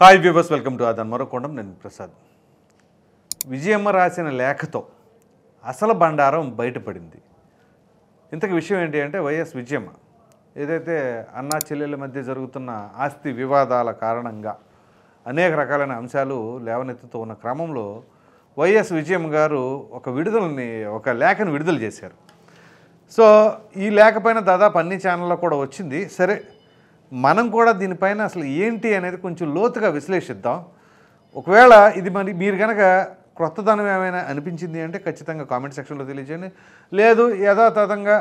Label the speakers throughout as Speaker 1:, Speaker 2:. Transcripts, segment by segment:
Speaker 1: hi viewers welcome to అదన్ మరొకొండం నేను ప్రసాద్ విజయమ్మ రాసిన లేఖతో అసలు బండారం బయటపడింది ఇంతకు విషయం ఏంటి అంటే వైఎస్ విజయమ్మ ఏదైతే అన్నా చెల్లెల మధ్య జరుగుతున్న ఆస్తి వివాదాల కారణంగా అనేక రకాలైన అంశాలు లేవనెత్తుతూ ఉన్న క్రమంలో వైఎస్ విజయమ్మ గారు ఒక విడుదలని ఒక లేఖను విడుదల చేశారు సో ఈ లేఖ పైన దాదాపు అన్ని ఛానల్లో కూడా వచ్చింది సరే మనం కూడా దీనిపైన అసలు ఏంటి అనేది కొంచెం లోతుగా విశ్లేషిద్దాం ఒకవేళ ఇది మరి మీరు కనుక క్రొత్తదనం ఏమైనా అనిపించింది అంటే ఖచ్చితంగా కామెంట్ సెక్షన్లో తెలియజేయండి లేదు యథాతథంగా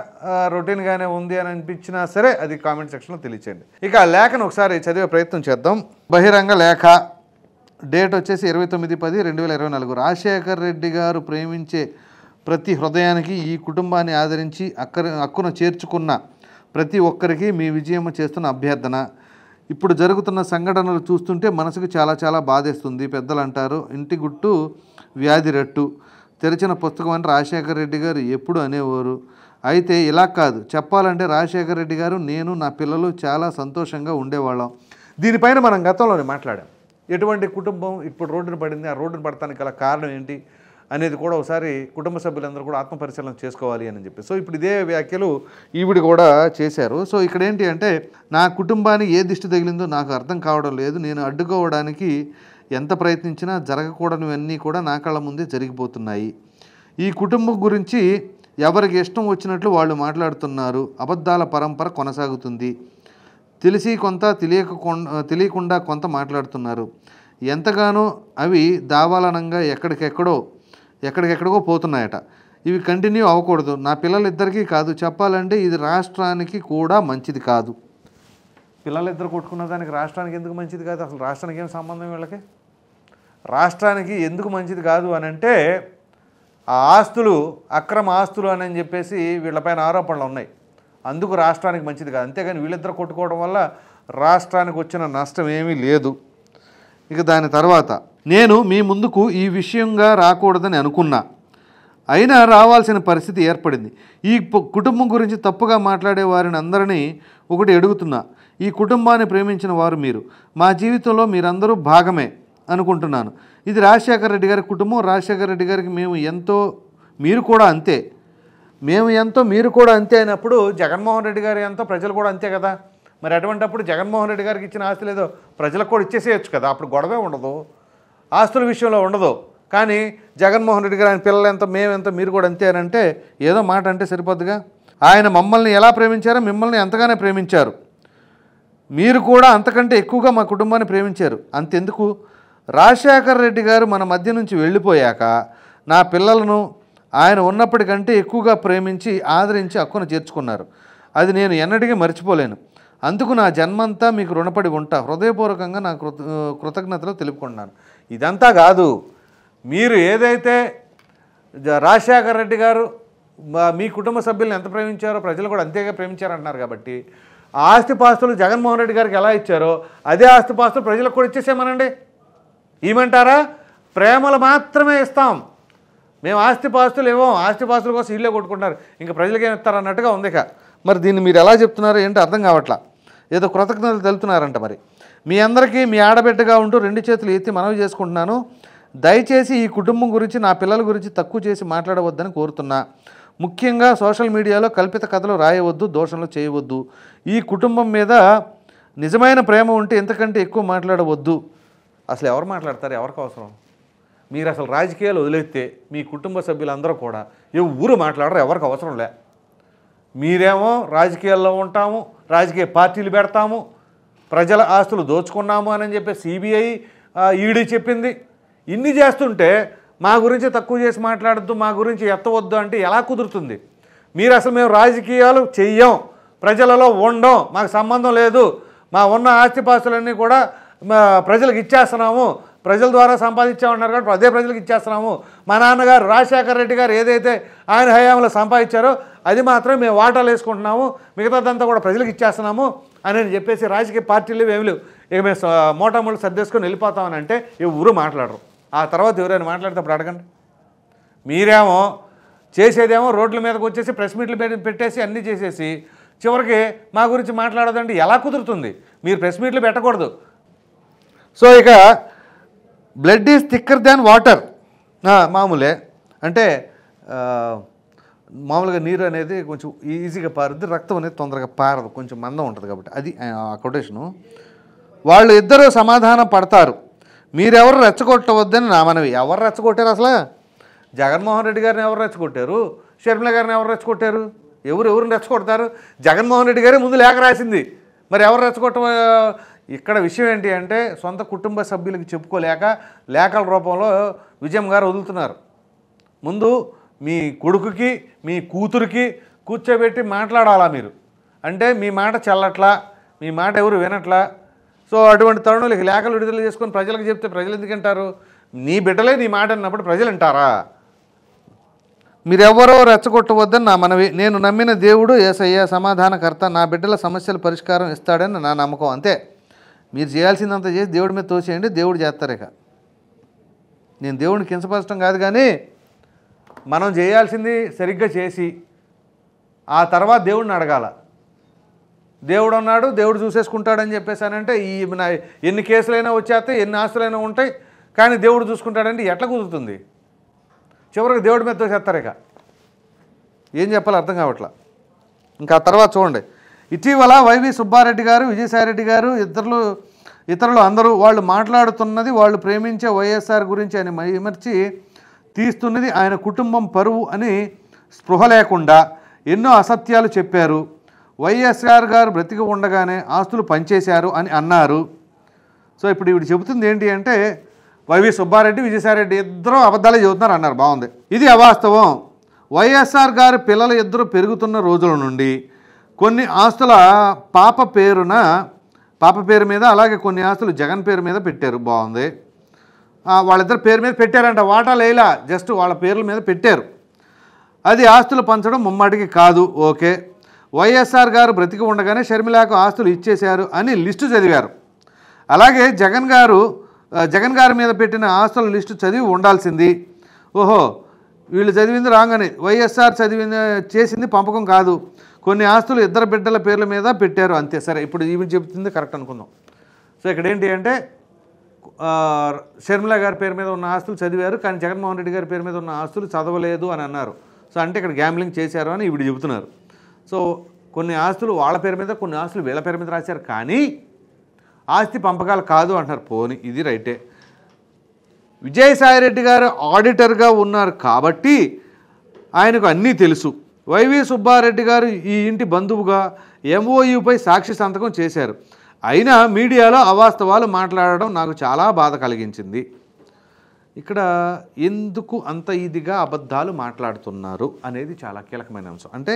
Speaker 1: రొటీన్గానే ఉంది అని అనిపించినా సరే అది కామెంట్ సెక్షన్లో తెలియజేయండి ఇక ఆ లేఖను ఒకసారి చదివే ప్రయత్నం చేద్దాం బహిరంగ లేఖ డేట్ వచ్చేసి ఇరవై తొమ్మిది పది రెండు వేల ఇరవై నాలుగు రాజశేఖర్ రెడ్డి గారు ప్రేమించే ప్రతి హృదయానికి ఈ కుటుంబాన్ని ఆదరించి అక్క అక్కున చేర్చుకున్న ప్రతి ఒక్కరికి మీ విజయం చేస్తున్న అభ్యర్థన ఇప్పుడు జరుగుతున్న సంఘటనలు చూస్తుంటే మనసుకు చాలా చాలా బాధేస్తుంది పెద్దలు అంటారు ఇంటి గుట్టు వ్యాధి రెట్టు తెరిచిన పుస్తకం అని రాజశేఖర రెడ్డి గారు ఎప్పుడు అనేవారు అయితే ఇలా కాదు చెప్పాలంటే రాజశేఖర రెడ్డి గారు నేను నా పిల్లలు చాలా సంతోషంగా ఉండేవాళ్ళం దీనిపైన మనం గతంలోనే మాట్లాడాం ఎటువంటి కుటుంబం ఇప్పుడు రోడ్డును పడింది ఆ రోడ్డును పడటానికి గల కారణం ఏంటి అనేది కూడా ఒకసారి కుటుంబ సభ్యులందరూ కూడా ఆత్మపరిశీలన చేసుకోవాలి అని చెప్పి సో ఇప్పుడు ఇదే వ్యాఖ్యలు ఈవిడ కూడా చేశారు సో ఇక్కడ ఏంటి అంటే నా కుటుంబానికి ఏ దిష్టి తగిలిందో నాకు అర్థం కావడం లేదు నేను అడ్డుకోవడానికి ఎంత ప్రయత్నించినా జరగకూడనివన్నీ కూడా నా కళ్ళ ముందే జరిగిపోతున్నాయి ఈ కుటుంబం గురించి ఎవరికి ఇష్టం వచ్చినట్లు వాళ్ళు మాట్లాడుతున్నారు అబద్ధాల పరంపర కొనసాగుతుంది తెలిసి కొంత తెలియక తెలియకుండా కొంత మాట్లాడుతున్నారు ఎంతగానో అవి దావాలనంగా ఎక్కడికెక్కడో ఎక్కడికెక్కడికో పోతున్నాయట ఇవి కంటిన్యూ అవ్వకూడదు నా పిల్లలిద్దరికీ కాదు చెప్పాలంటే ఇది రాష్ట్రానికి కూడా మంచిది కాదు పిల్లలిద్దరు కొట్టుకున్న దానికి రాష్ట్రానికి ఎందుకు మంచిది కాదు అసలు రాష్ట్రానికి ఏం సంబంధం వీళ్ళకి రాష్ట్రానికి ఎందుకు మంచిది కాదు అని అంటే ఆ ఆస్తులు అక్రమ ఆస్తులు అని చెప్పేసి వీళ్ళపైన ఆరోపణలు ఉన్నాయి అందుకు రాష్ట్రానికి మంచిది కాదు అంతేగాని వీళ్ళిద్దరు కొట్టుకోవడం వల్ల రాష్ట్రానికి వచ్చిన నష్టం ఏమీ లేదు ఇక దాని తర్వాత నేను మీ ముందుకు ఈ విషయంగా రాకూడదని అనుకున్నా అయినా రావాల్సిన పరిస్థితి ఏర్పడింది ఈ కుటుంబం గురించి తప్పుగా మాట్లాడే వారిని అందరినీ ఒకటి అడుగుతున్నా ఈ కుటుంబాన్ని ప్రేమించిన వారు మీరు మా జీవితంలో మీరందరూ భాగమే అనుకుంటున్నాను ఇది రాజశేఖర రెడ్డి గారి కుటుంబం రాజశేఖర రెడ్డి గారికి మేము ఎంతో మీరు కూడా అంతే మేము ఎంతో మీరు కూడా అంతే అయినప్పుడు జగన్మోహన్ రెడ్డి గారు ఎంతో ప్రజలు కూడా అంతే కదా మరి అటువంటిప్పుడు జగన్మోహన్ రెడ్డి గారికి ఇచ్చిన ఆస్తి లేదో ప్రజలకు కూడా ఇచ్చేసేయచ్చు కదా అప్పుడు గొడవే ఉండదు ఆస్తుల విషయంలో ఉండదు కానీ జగన్మోహన్ రెడ్డి గారు ఆయన పిల్లలు ఎంత మేమెంత మీరు కూడా అంతే అని అంటే ఏదో మాట అంటే సరిపోద్దుగా ఆయన మమ్మల్ని ఎలా ప్రేమించారో మిమ్మల్ని ఎంతగానే ప్రేమించారు మీరు కూడా అంతకంటే ఎక్కువగా మా కుటుంబాన్ని ప్రేమించారు అంతెందుకు రాజశేఖర్ రెడ్డి గారు మన మధ్య నుంచి వెళ్ళిపోయాక నా పిల్లలను ఆయన ఉన్నప్పటికంటే ఎక్కువగా ప్రేమించి ఆదరించి హక్కును చేర్చుకున్నారు అది నేను ఎన్నటికీ మర్చిపోలేను అందుకు నా జన్మంతా మీకు రుణపడి ఉంటా హృదయపూర్వకంగా నా కృతజ్ఞతలు తెలుపుకున్నాను ఇదంతా కాదు మీరు ఏదైతే రాజశేఖర రెడ్డి గారు మీ కుటుంబ సభ్యులను ఎంత ప్రేమించారో ప్రజలు కూడా అంతేగా ప్రేమించారంటున్నారు కాబట్టి ఆస్తిపాస్తులు జగన్మోహన్ రెడ్డి గారికి ఎలా ఇచ్చారో అదే ఆస్తిపాస్తులు ప్రజలకు కూడా ఇచ్చేసేమనండి ఏమంటారా ప్రేమలు మాత్రమే ఇస్తాం మేము ఆస్తిపాస్తులు ఇవ్వం ఆస్తిపాస్తుల కోసం ఇల్లే కొట్టుకుంటున్నారు ఇంకా ప్రజలకేం ఇస్తారన్నట్టుగా ఉంది ఇక మరి దీన్ని మీరు ఎలా చెప్తున్నారు ఏంటో అర్థం కావట్లా ఏదో కృతజ్ఞతలు తెలుతున్నారంట మరి మీ అందరికీ మీ ఆడబిడ్డగా ఉంటూ రెండు చేతులు ఎత్తి మనవి చేసుకుంటున్నాను దయచేసి ఈ కుటుంబం గురించి నా పిల్లల గురించి తక్కువ చేసి మాట్లాడవద్దని కోరుతున్నా ముఖ్యంగా సోషల్ మీడియాలో కల్పిత కథలు రాయవద్దు దోషణలు చేయవద్దు ఈ కుటుంబం మీద నిజమైన ప్రేమ ఉంటే ఎంతకంటే ఎక్కువ మాట్లాడవద్దు అసలు ఎవరు మాట్లాడతారు ఎవరికి అవసరం మీరు అసలు రాజకీయాలు వదిలేస్తే మీ కుటుంబ సభ్యులందరూ కూడా ఏ ఊరు మాట్లాడరు ఎవరికి అవసరం లే మీరేమో రాజకీయాల్లో ఉంటాము రాజకీయ పార్టీలు పెడతాము ప్రజల ఆస్తులు దోచుకున్నాము అని చెప్పి సిబిఐ ఈడీ చెప్పింది ఇన్ని చేస్తుంటే మా గురించి తక్కువ చేసి మాట్లాడద్దు మా గురించి ఎత్తవద్దు అంటే ఎలా కుదురుతుంది మీరు అసలు మేము రాజకీయాలు చెయ్యం ప్రజలలో ఉండం మాకు సంబంధం లేదు మా ఉన్న ఆస్తిపాస్తులన్నీ కూడా ప్రజలకు ఇచ్చేస్తున్నాము ప్రజల ద్వారా సంపాదించామన్నారు కాబట్టి అదే ప్రజలకు ఇచ్చేస్తున్నాము మా నాన్నగారు రాజశేఖర రెడ్డి గారు ఏదైతే ఆయన హయాంలో సంపాదించారో అది మాత్రం మేము వాటాలు వేసుకుంటున్నాము మిగతాదంతా కూడా ప్రజలకు ఇచ్చేస్తున్నాము అని చెప్పేసి రాజకీయ పార్టీలు ఏమి లేవు ఇక మేము మోటామూలు సర్దేసుకొని వెళ్ళిపోతామని అంటే ఎవరు మాట్లాడరు ఆ తర్వాత ఎవరైనా మాట్లాడితే అప్పుడు అడగండి మీరేమో చేసేదేమో రోడ్ల మీదకి వచ్చేసి ప్రెస్ మీట్లు పెట్టేసి అన్నీ చేసేసి చివరికి మా గురించి మాట్లాడదండి ఎలా కుదురుతుంది మీరు ప్రెస్ మీట్లు పెట్టకూడదు సో ఇక blood is thicker than water మామూలే అంటే మామూలుగా నీరు అనేది కొంచెం ఈజీగా పారుద్ది రక్తం అనేది తొందరగా పారదు కొంచెం మందం ఉంటుంది కాబట్టి అది ఆ కొటేషను వాళ్ళు ఇద్దరు సమాధానం పడతారు మీరెవరు రెచ్చగొట్టవద్దని నా మనవి ఎవరు రెచ్చగొట్టారు అసలు జగన్మోహన్ రెడ్డి గారిని ఎవరు రెచ్చగొట్టారు షర్మిల గారిని ఎవరు రెచ్చగొట్టారు ఎవరు ఎవరు రెచ్చగొడతారు జగన్మోహన్ రెడ్డి గారే ముందు లేఖ రాసింది మరి ఎవరు రెచ్చగొట్ట ఇక్కడ విషయం ఏంటి అంటే సొంత కుటుంబ సభ్యులకి చెప్పుకోలేక లేఖల రూపంలో విజయం గారు వదులుతున్నారు ముందు మీ కొడుకుకి మీ కూతురికి కూర్చోబెట్టి మాట్లాడాలా మీరు అంటే మీ మాట చల్లట్లా మీ మాట ఎవరు వినట్లా సో అటువంటి తరుణులు లేఖలు విడుదల చేసుకొని ప్రజలకు చెప్తే ప్రజలు ఎందుకంటారు నీ బిడ్డలే నీ మాట అన్నప్పుడు ప్రజలు అంటారా మీరెవ్వరో రెచ్చగొట్టవద్దని నా మనవి నేను నమ్మిన దేవుడు ఏసయ్య సమాధానకర్త నా బిడ్డల సమస్యల పరిష్కారం ఇస్తాడని నా నమ్మకం అంతే మీరు చేయాల్సిందంత చేసి దేవుడి మీద తోసేయండి దేవుడు చేస్తారు ఇక నేను దేవుడిని కించపరచడం కాదు కానీ మనం చేయాల్సింది సరిగ్గా చేసి ఆ తర్వాత దేవుడిని అడగాల దేవుడు అన్నాడు దేవుడు చూసేసుకుంటాడని చెప్పేసానంటే ఈ ఎన్ని కేసులైనా వచ్చేస్తే ఎన్ని ఆస్తులైనా ఉంటాయి కానీ దేవుడు చూసుకుంటాడంటే ఎట్లా కుదురుతుంది చివరికి దేవుడి మీద తోసేస్తారు ఇక ఏం చెప్పాలి అర్థం కావట్లా ఇంకా తర్వాత చూడండి ఇటీవల వైవి సుబ్బారెడ్డి గారు విజయసాయిరెడ్డి గారు ఇతరులు ఇతరులు అందరూ వాళ్ళు మాట్లాడుతున్నది వాళ్ళు ప్రేమించే వైఎస్ఆర్ గురించి అని విమర్చి తీస్తున్నది ఆయన కుటుంబం పరువు అని స్పృహ లేకుండా ఎన్నో అసత్యాలు చెప్పారు వైఎస్ఆర్ గారు బ్రతికి ఉండగానే ఆస్తులు పనిచేశారు అని అన్నారు సో ఇప్పుడు ఇవి చెబుతుంది ఏంటి అంటే వైవి సుబ్బారెడ్డి విజయసాయిరెడ్డి ఇద్దరూ అబద్ధాలే చెబుతున్నారు అన్నారు బాగుంది ఇది అవాస్తవం వైఎస్ఆర్ గారు పిల్లలు ఇద్దరు పెరుగుతున్న రోజుల నుండి కొన్ని ఆస్తుల పాప పేరున పాప పేరు మీద అలాగే కొన్ని ఆస్తులు జగన్ పేరు మీద పెట్టారు బాగుంది వాళ్ళిద్దరు పేరు మీద పెట్టారంట వాటా లేలా జస్ట్ వాళ్ళ పేర్ల మీద పెట్టారు అది ఆస్తులు పంచడం ముమ్మాటికి కాదు ఓకే వైఎస్ఆర్ గారు బ్రతికి ఉండగానే షర్మిలాకు ఆస్తులు ఇచ్చేశారు అని లిస్టు చదివారు అలాగే జగన్ గారు జగన్ గారి మీద పెట్టిన ఆస్తుల లిస్టు చదివి ఉండాల్సింది ఓహో వీళ్ళు చదివింది రాగానే వైఎస్ఆర్ చదివింది చేసింది పంపకం కాదు కొన్ని ఆస్తులు ఇద్దరు బిడ్డల పేర్ల మీద పెట్టారు అంతే సరే ఇప్పుడు ఈమె చెబుతుంది కరెక్ట్ అనుకుందాం సో ఇక్కడ ఏంటి అంటే షర్మిల గారి పేరు మీద ఉన్న ఆస్తులు చదివారు కానీ జగన్మోహన్ రెడ్డి గారి పేరు మీద ఉన్న ఆస్తులు చదవలేదు అని అన్నారు సో అంటే ఇక్కడ గ్యాంబ్లింగ్ చేశారు అని ఇవి చెబుతున్నారు సో కొన్ని ఆస్తులు వాళ్ళ పేరు మీద కొన్ని ఆస్తులు వీళ్ళ పేరు మీద రాశారు కానీ ఆస్తి పంపకాలు కాదు అంటారు పోని ఇది రైటే విజయసాయిరెడ్డి గారు ఆడిటర్గా ఉన్నారు కాబట్టి ఆయనకు అన్నీ తెలుసు వైవి సుబ్బారెడ్డి గారు ఈ ఇంటి బంధువుగా ఎంఓయూపై సాక్షి సంతకం చేశారు అయినా మీడియాలో అవాస్తవాలు మాట్లాడడం నాకు చాలా బాధ కలిగించింది ఇక్కడ ఎందుకు అంత ఇదిగా అబద్ధాలు మాట్లాడుతున్నారు అనేది చాలా కీలకమైన అంశం అంటే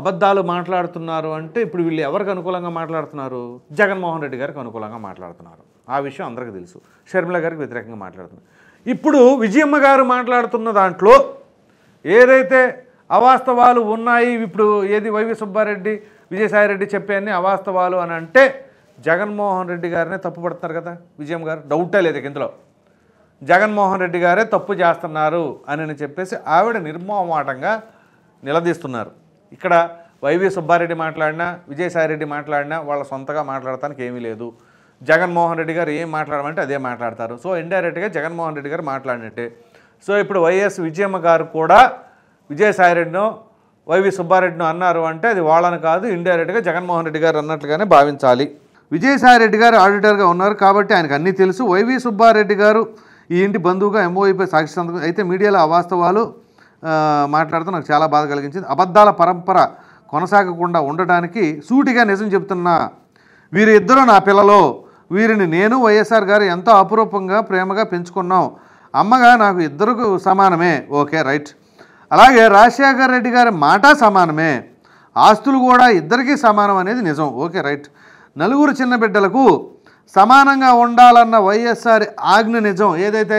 Speaker 1: అబద్ధాలు మాట్లాడుతున్నారు అంటే ఇప్పుడు వీళ్ళు ఎవరికి అనుకూలంగా మాట్లాడుతున్నారు జగన్మోహన్ రెడ్డి గారికి అనుకూలంగా మాట్లాడుతున్నారు ఆ విషయం అందరికీ తెలుసు షర్మిల గారికి వ్యతిరేకంగా మాట్లాడుతున్నారు ఇప్పుడు విజయమ్మ గారు మాట్లాడుతున్న దాంట్లో ఏదైతే అవాస్తవాలు ఉన్నాయి ఇప్పుడు ఏది వైవి సుబ్బారెడ్డి విజయసాయిరెడ్డి చెప్పే అవాస్తవాలు అని అంటే జగన్మోహన్ రెడ్డి గారినే తప్పు పడుతున్నారు కదా విజయం గారు డౌటే లేదు ఇందులో జగన్మోహన్ రెడ్డి గారే తప్పు చేస్తున్నారు అని చెప్పేసి ఆవిడ నిర్మోహమాటంగా నిలదీస్తున్నారు ఇక్కడ వైవి సుబ్బారెడ్డి మాట్లాడినా విజయసాయిరెడ్డి మాట్లాడినా వాళ్ళ సొంతగా మాట్లాడటానికి ఏమీ లేదు జగన్మోహన్ రెడ్డి గారు ఏం మాట్లాడమంటే అదే మాట్లాడతారు సో ఇండైరెక్ట్గా జగన్మోహన్ రెడ్డి గారు మాట్లాడినట్టే సో ఇప్పుడు వైఎస్ విజయమ్మ గారు కూడా విజయసాయిరెడ్డినో వైవి సుబ్బారెడ్డిని అన్నారు అంటే అది వాళ్ళని కాదు ఇండైరెక్ట్గా జగన్మోహన్ రెడ్డి గారు అన్నట్లుగానే భావించాలి విజయసాయి రెడ్డి గారు ఆడిటర్గా ఉన్నారు కాబట్టి ఆయనకు అన్నీ తెలుసు వైవి సుబ్బారెడ్డి గారు ఈ ఇంటి బంధువుగా ఎంఓఈపై సాక్షి సంతకం అయితే మీడియాలో అవాస్తవాలు మాట్లాడుతూ నాకు చాలా బాధ కలిగించింది అబద్ధాల పరంపర కొనసాగకుండా ఉండడానికి సూటిగా నిజం వీరి వీరిద్దరూ నా పిల్లలు వీరిని నేను వైఎస్ఆర్ గారు ఎంతో అపురూపంగా ప్రేమగా పెంచుకున్నాం అమ్మగా నాకు ఇద్దరు సమానమే ఓకే రైట్ అలాగే రాజశేఖర్ రెడ్డి గారి మాట సమానమే ఆస్తులు కూడా ఇద్దరికీ సమానం అనేది నిజం ఓకే రైట్ నలుగురు చిన్న బిడ్డలకు సమానంగా ఉండాలన్న వైఎస్ఆర్ ఆజ్ఞ నిజం ఏదైతే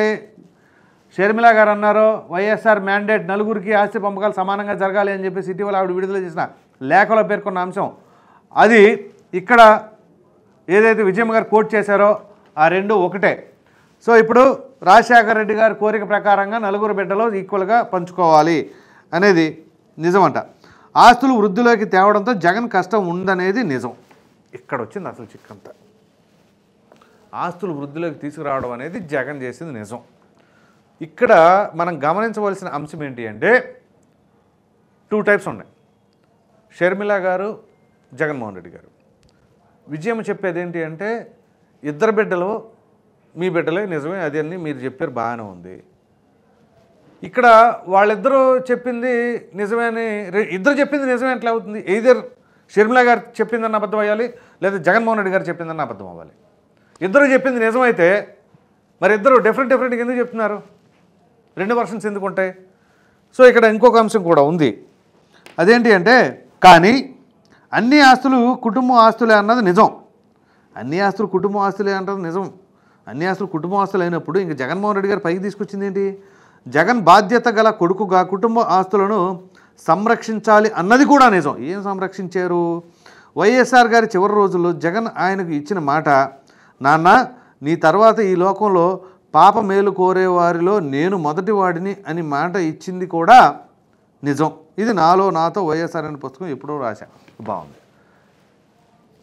Speaker 1: షర్మిల గారు అన్నారో వైఎస్ఆర్ మ్యాండేట్ నలుగురికి ఆస్తి పంపకాలు సమానంగా జరగాలి అని చెప్పేసి ఇటీవల ఆవిడ విడుదల చేసిన లేఖలో పేర్కొన్న అంశం అది ఇక్కడ ఏదైతే విజయమ్మ గారు కోట్ చేశారో ఆ రెండు ఒకటే సో ఇప్పుడు రాజశేఖర రెడ్డి గారి కోరిక ప్రకారంగా నలుగురు బిడ్డలు ఈక్వల్గా పంచుకోవాలి అనేది నిజమంట ఆస్తులు వృద్ధిలోకి తేవడంతో జగన్ కష్టం ఉందనేది నిజం ఇక్కడ వచ్చింది అసలు చిక్కంతా ఆస్తులు వృద్ధిలోకి తీసుకురావడం అనేది జగన్ చేసింది నిజం ఇక్కడ మనం గమనించవలసిన అంశం ఏంటి అంటే టూ టైప్స్ ఉన్నాయి షర్మిల గారు జగన్మోహన్ రెడ్డి గారు విజయం చెప్పేది ఏంటి అంటే ఇద్దరు బిడ్డలు మీ బిడ్డలే నిజమే అది అని మీరు చెప్పారు బాగానే ఉంది ఇక్కడ వాళ్ళిద్దరూ చెప్పింది నిజమే అని ఇద్దరు చెప్పింది నిజమే ఎట్లా అవుతుంది ఏదర్ షర్మిలా గారు చెప్పిందన్న అబద్ధం అవ్వాలి లేదా జగన్మోహన్ రెడ్డి గారు చెప్పిందన్న అబద్ధం అవ్వాలి ఇద్దరు చెప్పింది నిజమైతే మరి ఇద్దరు డిఫరెంట్ డిఫరెంట్గా ఎందుకు చెప్తున్నారు రెండు వర్షన్స్ ఎందుకు ఉంటాయి సో ఇక్కడ ఇంకొక అంశం కూడా ఉంది అదేంటి అంటే కానీ అన్ని ఆస్తులు కుటుంబ ఆస్తులే అన్నది నిజం అన్ని ఆస్తులు కుటుంబ ఆస్తులే అన్నది నిజం అన్యాసులు కుటుంబ ఆస్తులు అయినప్పుడు ఇంక జగన్మోహన్ రెడ్డి గారు పైకి తీసుకొచ్చింది ఏంటి జగన్ బాధ్యత గల కొడుకుగా కుటుంబ ఆస్తులను సంరక్షించాలి అన్నది కూడా నిజం ఏం సంరక్షించారు వైఎస్ఆర్ గారి చివరి రోజుల్లో జగన్ ఆయనకు ఇచ్చిన మాట నాన్న నీ తర్వాత ఈ లోకంలో పాప మేలు కోరే వారిలో నేను మొదటివాడిని అని మాట ఇచ్చింది కూడా నిజం ఇది నాలో నాతో వైఎస్ఆర్ అనే పుస్తకం ఎప్పుడో రాశా బాగుంది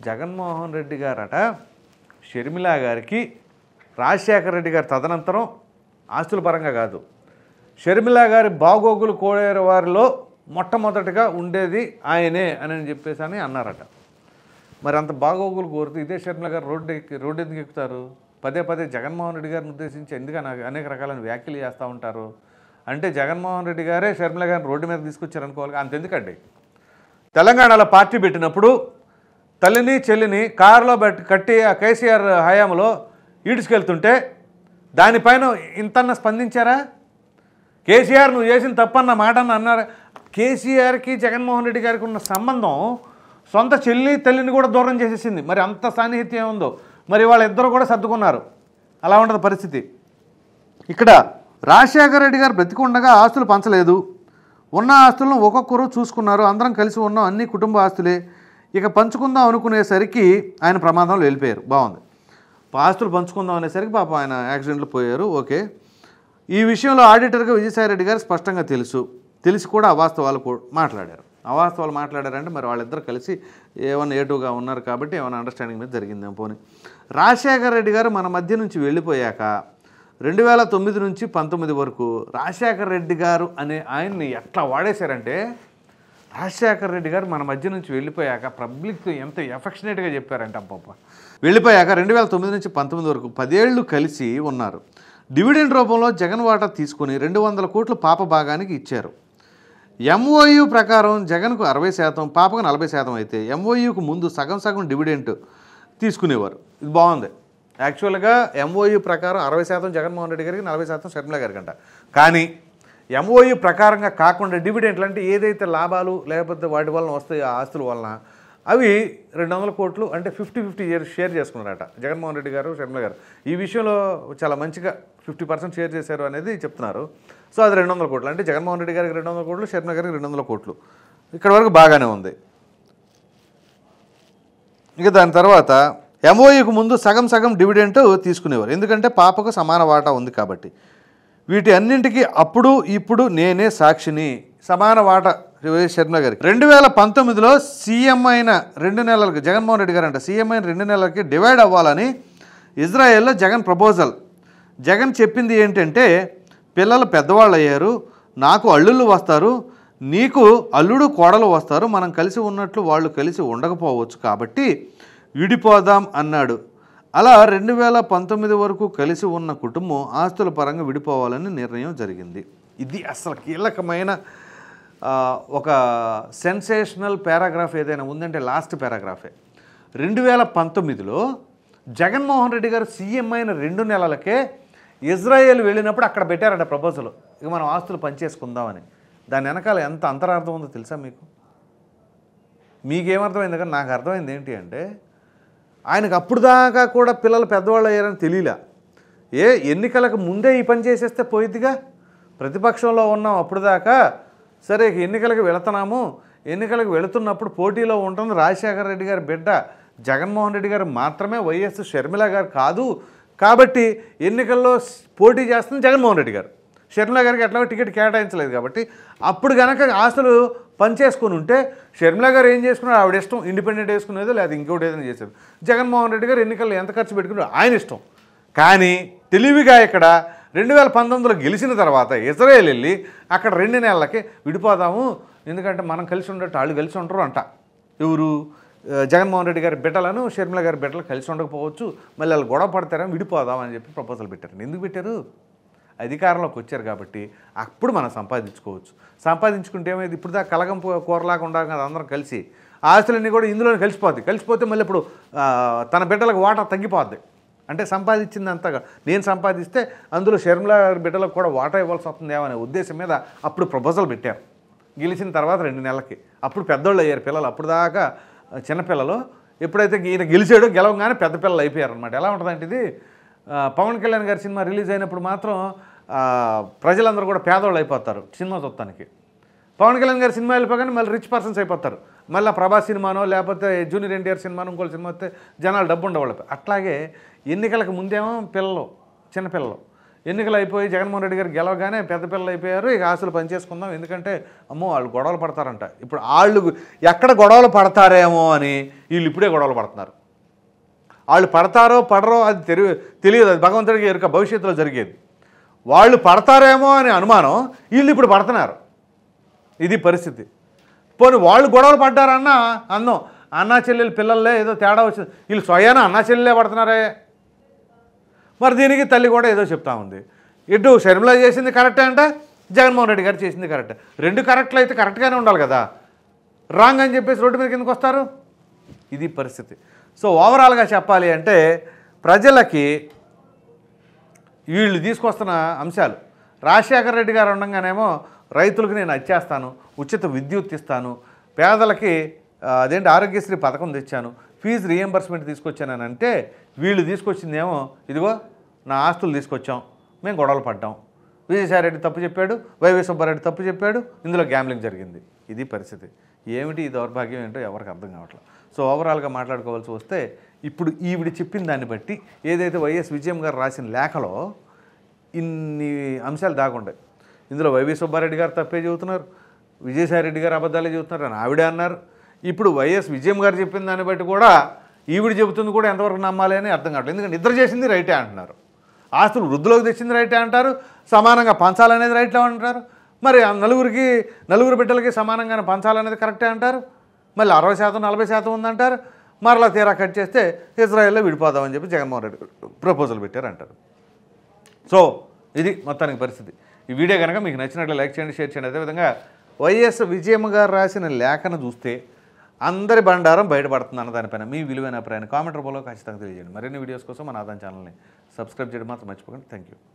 Speaker 1: జగన్మోహన్ రెడ్డి గారట షర్మిలా గారికి రాజశేఖర రెడ్డి గారి తదనంతరం ఆస్తుల పరంగా కాదు షర్మిలా గారి బాగోగులు కోడేరు వారిలో మొట్టమొదటిగా ఉండేది ఆయనే అని చెప్పేసి అని అన్నారట మరి అంత బాగోగులు కోరుతూ ఇదే షర్మిల గారు రోడ్డు ఎక్కి రోడ్డు ఎందుకు ఎక్కుతారు పదే పదే జగన్మోహన్ రెడ్డి గారిని ఉద్దేశించి ఎందుకు అనేక రకాలైన వ్యాఖ్యలు చేస్తూ ఉంటారు అంటే జగన్మోహన్ రెడ్డి గారే షర్మిల గారిని రోడ్డు మీద తీసుకొచ్చారనుకోవాలి అంతెందుకండి తెలంగాణలో పార్టీ పెట్టినప్పుడు తల్లిని చెల్లిని కారులో కట్టి ఆ కేసీఆర్ హయాంలో ఈడ్చుకెళ్తుంటే దానిపైన ఇంతన్న స్పందించారా కేసీఆర్ నువ్వు చేసిన తప్పన్న మాట అన్న అన్నారు కేసీఆర్కి జగన్మోహన్ రెడ్డి గారికి ఉన్న సంబంధం సొంత చెల్లి తల్లిని కూడా దూరం చేసేసింది మరి అంత సాన్నిహిత్యం ఉందో మరి వాళ్ళిద్దరూ కూడా సర్దుకున్నారు అలా ఉండదు పరిస్థితి ఇక్కడ రాజశేఖర రెడ్డి గారు బ్రతికుండగా ఆస్తులు పంచలేదు ఉన్న ఆస్తులను ఒక్కొక్కరు చూసుకున్నారు అందరం కలిసి ఉన్నాం అన్ని కుటుంబ ఆస్తులే ఇక పంచుకుందాం అనుకునేసరికి ఆయన ప్రమాదంలో వెళ్ళిపోయారు బాగుంది ఆస్తులు పంచుకుందాం అనేసరికి పాప ఆయన యాక్సిడెంట్లో పోయారు ఓకే ఈ విషయంలో ఆడిటర్గా విజయసాయిరెడ్డి గారు స్పష్టంగా తెలుసు తెలిసి కూడా అవాస్తవాలు మాట్లాడారు అవాస్తవాలు మాట్లాడారంటే మరి వాళ్ళిద్దరు కలిసి ఏమైనా ఏటుగా ఉన్నారు కాబట్టి ఏమైనా అండర్స్టాండింగ్ మీద జరిగిందేమో పోని రాజశేఖర రెడ్డి గారు మన మధ్య నుంచి వెళ్ళిపోయాక రెండు వేల తొమ్మిది నుంచి పంతొమ్మిది వరకు రాజశేఖర రెడ్డి గారు అనే ఆయన్ని ఎట్లా వాడేశారంటే రాజశేఖర రెడ్డి గారు మన మధ్య నుంచి వెళ్ళిపోయాక పబ్లిక్ ఎంత ఎఫెక్షనేట్గా చెప్పారంట పాప వెళ్ళిపోయాక రెండు వేల తొమ్మిది నుంచి పంతొమ్మిది వరకు పదేళ్లు కలిసి ఉన్నారు డివిడెండ్ రూపంలో జగన్ వాటా తీసుకుని రెండు వందల కోట్లు పాప భాగానికి ఇచ్చారు ఎంఓయు ప్రకారం జగన్కు అరవై శాతం పాపకు నలభై శాతం అయితే ఎంఓయుకు ముందు సగం సగం డివిడెంట్ తీసుకునేవారు ఇది బాగుంది యాక్చువల్గా ఎంఓయు ప్రకారం అరవై శాతం జగన్మోహన్ రెడ్డి గారికి నలభై శాతం షర్మిల గారికి అంట కానీ ఎంఓయు ప్రకారంగా కాకుండా డివిడెంట్లు అంటే ఏదైతే లాభాలు లేకపోతే వాటి వలన వస్తాయో ఆస్తుల వలన అవి రెండు వందల కోట్లు అంటే ఫిఫ్టీ ఫిఫ్టీ షేర్ షేర్ చేసుకున్నారట జగన్మోహన్ రెడ్డి గారు షర్మిల గారు ఈ విషయంలో చాలా మంచిగా ఫిఫ్టీ పర్సెంట్ షేర్ చేశారు అనేది చెప్తున్నారు సో అది రెండు వందల కోట్లు అంటే జగన్మోహన్ రెడ్డి గారికి రెండు వందల కోట్లు షర్మిల గారికి రెండు వందల కోట్లు ఇక్కడ వరకు బాగానే ఉంది ఇక దాని తర్వాత ఎంఓఈకు ముందు సగం సగం డివిడెంట్ తీసుకునేవారు ఎందుకంటే పాపకు సమాన వాటా ఉంది కాబట్టి వీటి అన్నింటికి అప్పుడు ఇప్పుడు నేనే సాక్షిని సమాన వాటా శర్మ గారికి రెండు వేల పంతొమ్మిదిలో సీఎం అయిన రెండు నెలలకు జగన్మోహన్ రెడ్డి గారు అంట సీఎం అయిన రెండు నెలలకి డివైడ్ అవ్వాలని ఇజ్రాయెల్లో జగన్ ప్రపోజల్ జగన్ చెప్పింది ఏంటంటే పిల్లలు పెద్దవాళ్ళు అయ్యారు నాకు అల్లుళ్ళు వస్తారు నీకు అల్లుడు కోడలు వస్తారు మనం కలిసి ఉన్నట్లు వాళ్ళు కలిసి ఉండకపోవచ్చు కాబట్టి విడిపోదాం అన్నాడు అలా రెండు వేల పంతొమ్మిది వరకు కలిసి ఉన్న కుటుంబం ఆస్తుల పరంగా విడిపోవాలని నిర్ణయం జరిగింది ఇది అసలు కీలకమైన ఒక సెన్సేషనల్ పారాగ్రాఫ్ ఏదైనా ఉందంటే లాస్ట్ పారాగ్రాఫే రెండు వేల పంతొమ్మిదిలో జగన్మోహన్ రెడ్డి గారు సీఎం అయిన రెండు నెలలకే ఇజ్రాయెల్ వెళ్ళినప్పుడు అక్కడ పెట్టారట ప్రపోజల్ ఇక మనం ఆస్తులు పనిచేసుకుందామని దాని వెనకాల ఎంత అంతరార్థం ఉందో తెలుసా మీకు మీకేమర్థమైంది కానీ నాకు అర్థమైంది ఏంటి అంటే ఆయనకు అప్పుడు దాకా కూడా పిల్లలు పెద్దవాళ్ళు అయ్యారని తెలియలే ఏ ఎన్నికలకు ముందే ఈ పని చేసేస్తే పోయిద్దిగా ప్రతిపక్షంలో ఉన్నాం అప్పుడు దాకా సరే ఎన్నికలకు వెళుతున్నాము ఎన్నికలకు వెళుతున్నప్పుడు పోటీలో ఉంటుంది రాజశేఖర రెడ్డి గారి బిడ్డ జగన్మోహన్ రెడ్డి గారు మాత్రమే వైఎస్ షర్మిల గారు కాదు కాబట్టి ఎన్నికల్లో పోటీ చేస్తుంది జగన్మోహన్ రెడ్డి గారు షర్మిల గారికి ఎట్లాగో టికెట్ కేటాయించలేదు కాబట్టి అప్పుడు కనుక ఆస్తులు పనిచేసుకుని ఉంటే షర్మిల గారు ఏం చేసుకున్నారు ఆవిడ ఇష్టం ఇండిపెండెంట్ వేసుకునేదో లేదా ఇంకోటి ఏదైనా చేసేది జగన్మోహన్ రెడ్డి గారు ఎన్నికల్లో ఎంత ఖర్చు పెట్టుకున్నారు ఆయన ఇష్టం కానీ తెలివిగా ఇక్కడ రెండు వేల పంతొమ్మిదిలో గెలిచిన తర్వాత ఇజ్రాయెల్ వెళ్ళి అక్కడ రెండు నెలలకి విడిపోదాము ఎందుకంటే మనం కలిసి ఉండటం వాళ్ళు కలిసి ఉండరు అంట ఎవరు జగన్మోహన్ రెడ్డి గారి బిడ్డలను షర్మిల గారి బిడ్డలు కలిసి ఉండకపోవచ్చు మళ్ళీ వాళ్ళు గొడవ పడతారని విడిపోదాం అని చెప్పి ప్రపోజల్ పెట్టారు ఎందుకు పెట్టారు అధికారంలోకి వచ్చారు కాబట్టి అప్పుడు మనం సంపాదించుకోవచ్చు సంపాదించుకుంటే ఏమైంది ఇప్పుడు దాకా కలగం కూరలాగా ఉండాలి కదా అందరం కలిసి ఆస్తులన్నీ కూడా ఇందులోనే కలిసిపోద్ది కలిసిపోతే మళ్ళీ ఇప్పుడు తన బిడ్డలకు వాటర్ తగ్గిపోద్ది అంటే సంపాదించింది అంతగా నేను సంపాదిస్తే అందులో షర్మిల బిడ్డలకు కూడా వాటా ఇవ్వాల్సి వస్తుందేమనే ఉద్దేశం మీద అప్పుడు ప్రపోజల్ పెట్టారు గెలిచిన తర్వాత రెండు నెలలకి అప్పుడు పెద్దోళ్ళు అయ్యారు పిల్లలు అప్పుడు దాకా చిన్నపిల్లలు ఎప్పుడైతే ఈయన గెలిచాడో గెలవగానే పెద్ద పిల్లలు అయిపోయారు అనమాట ఎలా ఉంటుందంటే ఇది పవన్ కళ్యాణ్ గారి సినిమా రిలీజ్ అయినప్పుడు మాత్రం ప్రజలందరూ కూడా పేదవాళ్ళు అయిపోతారు సినిమా చూస్తానికి పవన్ కళ్యాణ్ గారి సినిమా వెళ్ళిపోగానే మళ్ళీ రిచ్ పర్సన్స్ అయిపోతారు మళ్ళీ ప్రభాస్ సినిమానో లేకపోతే జూనియర్ ఎన్టీఆర్ సినిమానో ఇంకో సినిమా వస్తే జనాలు డబ్బు ఉండవాళ్ళు అట్లాగే ఎన్నికలకు ముందేమో పిల్లలు చిన్నపిల్లలు ఎన్నికలు అయిపోయి జగన్మోహన్ రెడ్డి గారు గెలవగానే పెద్ద పిల్లలు అయిపోయారు ఇక ఆశలు పనిచేసుకుందాం ఎందుకంటే అమ్మో వాళ్ళు గొడవలు పడతారంట ఇప్పుడు వాళ్ళు ఎక్కడ గొడవలు పడతారేమో అని వీళ్ళు ఇప్పుడే గొడవలు పడుతున్నారు వాళ్ళు పడతారో పడరో అది తెలి తెలియదు అది భగవంతుడికి ఎరుక భవిష్యత్తులో జరిగేది వాళ్ళు పడతారేమో అనే అనుమానం వీళ్ళు ఇప్పుడు పడుతున్నారు ఇది పరిస్థితి పోనీ వాళ్ళు గొడవలు పడ్డారన్నా అందం అన్నా చెల్లెలు పిల్లల్లే ఏదో తేడా వచ్చింది వీళ్ళు స్వయాన అన్నా చెల్లెలే పడుతున్నారే మరి దీనికి తల్లి కూడా ఏదో చెప్తా ఉంది ఇటు షర్మిల చేసింది కరెక్టే అంట జగన్మోహన్ రెడ్డి గారు చేసింది కరెక్టే రెండు కరెక్ట్లు అయితే కరెక్ట్గానే ఉండాలి కదా రాంగ్ అని చెప్పేసి రోడ్డు మీద కిందకు వస్తారు ఇది పరిస్థితి సో ఓవరాల్గా చెప్పాలి అంటే ప్రజలకి వీళ్ళు తీసుకొస్తున్న అంశాలు రాజశేఖర రెడ్డి గారు ఉండగానేమో రైతులకు నేను వచ్చేస్తాను ఉచిత విద్యుత్ ఇస్తాను పేదలకి అదేంటి ఆరోగ్యశ్రీ పథకం తెచ్చాను ఫీజు రియంబర్స్మెంట్ తీసుకొచ్చానని అంటే వీళ్ళు తీసుకొచ్చిందేమో ఇదిగో నా ఆస్తులు తీసుకొచ్చాం మేము గొడవలు పడ్డాం విజయసాయిరెడ్డి తప్పు చెప్పాడు వైవి సుబ్బారెడ్డి తప్పు చెప్పాడు ఇందులో గ్యాంబ్లింగ్ జరిగింది ఇది పరిస్థితి ఏమిటి ఈ దౌర్భాగ్యం ఏంటో ఎవరికి అర్థం కావట్లేదు సో ఓవరాల్గా మాట్లాడుకోవాల్సి వస్తే ఇప్పుడు ఈవిడ చెప్పిన దాన్ని బట్టి ఏదైతే వైఎస్ విజయం గారు రాసిన లేఖలో ఇన్ని అంశాలు దాగుండే ఇందులో వైవి సుబ్బారెడ్డి గారు తప్పే చెబుతున్నారు విజయసాయిరెడ్డి గారు అబద్ధాలే చెబుతున్నారు అని ఆవిడే అన్నారు ఇప్పుడు వైఎస్ విజయం గారు చెప్పిన దాన్ని బట్టి కూడా ఈవిడ చెబుతుంది కూడా ఎంతవరకు నమ్మాలి అని అర్థం కావట్లేదు ఎందుకంటే నిద్ర చేసింది రైటే అంటున్నారు ఆస్తులు వృద్ధులోకి తెచ్చింది రైటే అంటారు సమానంగా పంచాలనేది రైట్లో అంటారు మరి నలుగురికి నలుగురు బిడ్డలకి సమానంగానే పంచాలనేది కరెక్టే అంటారు మళ్ళీ అరవై శాతం నలభై శాతం ఉందంటారు మరలా తీరా కట్ చేస్తే ఇజ్రాయెల్లో విడిపోదామని చెప్పి జగన్మోహన్ రెడ్డి ప్రపోజల్ పెట్టారంటారు సో ఇది మొత్తానికి పరిస్థితి ఈ వీడియో కనుక మీకు నచ్చినట్లు లైక్ చేయండి షేర్ చేయండి అదేవిధంగా వైఎస్ విజయమ్మ గారు రాసిన లేఖను చూస్తే అందరి బండారం బయటపడుతుంది అన్న దానిపైన మీ విలువైన అభిప్రాయాన్ని కామెంట్ రూపంలో ఖచ్చితంగా తెలియజేయండి మరిన్ని వీడియోస్ కోసం మన ఆదాయం ఛానల్ని సబ్స్క్రైబ్ చేయడం మాత్రం మర్చిపోకండి థ్యాంక్ యూ